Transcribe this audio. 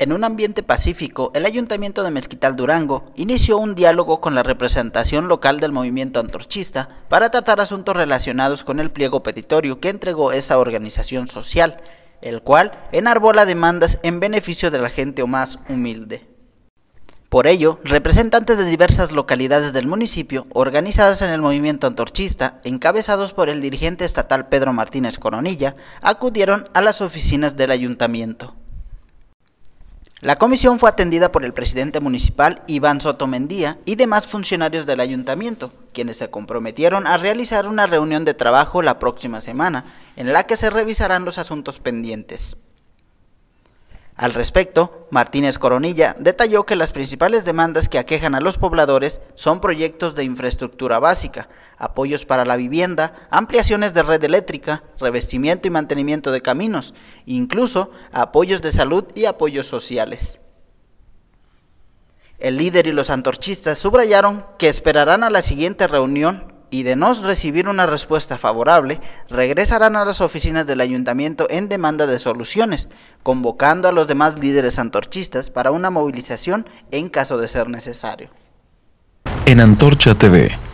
En un ambiente pacífico, el Ayuntamiento de Mezquital Durango inició un diálogo con la representación local del movimiento antorchista para tratar asuntos relacionados con el pliego petitorio que entregó esa organización social, el cual enarbola demandas en beneficio de la gente más humilde. Por ello, representantes de diversas localidades del municipio, organizadas en el movimiento antorchista, encabezados por el dirigente estatal Pedro Martínez Coronilla, acudieron a las oficinas del ayuntamiento. La comisión fue atendida por el presidente municipal Iván Soto Mendía y demás funcionarios del ayuntamiento, quienes se comprometieron a realizar una reunión de trabajo la próxima semana, en la que se revisarán los asuntos pendientes. Al respecto, Martínez Coronilla detalló que las principales demandas que aquejan a los pobladores son proyectos de infraestructura básica, apoyos para la vivienda, ampliaciones de red eléctrica, revestimiento y mantenimiento de caminos, incluso apoyos de salud y apoyos sociales. El líder y los antorchistas subrayaron que esperarán a la siguiente reunión y de no recibir una respuesta favorable, regresarán a las oficinas del ayuntamiento en demanda de soluciones, convocando a los demás líderes antorchistas para una movilización en caso de ser necesario. En Antorcha TV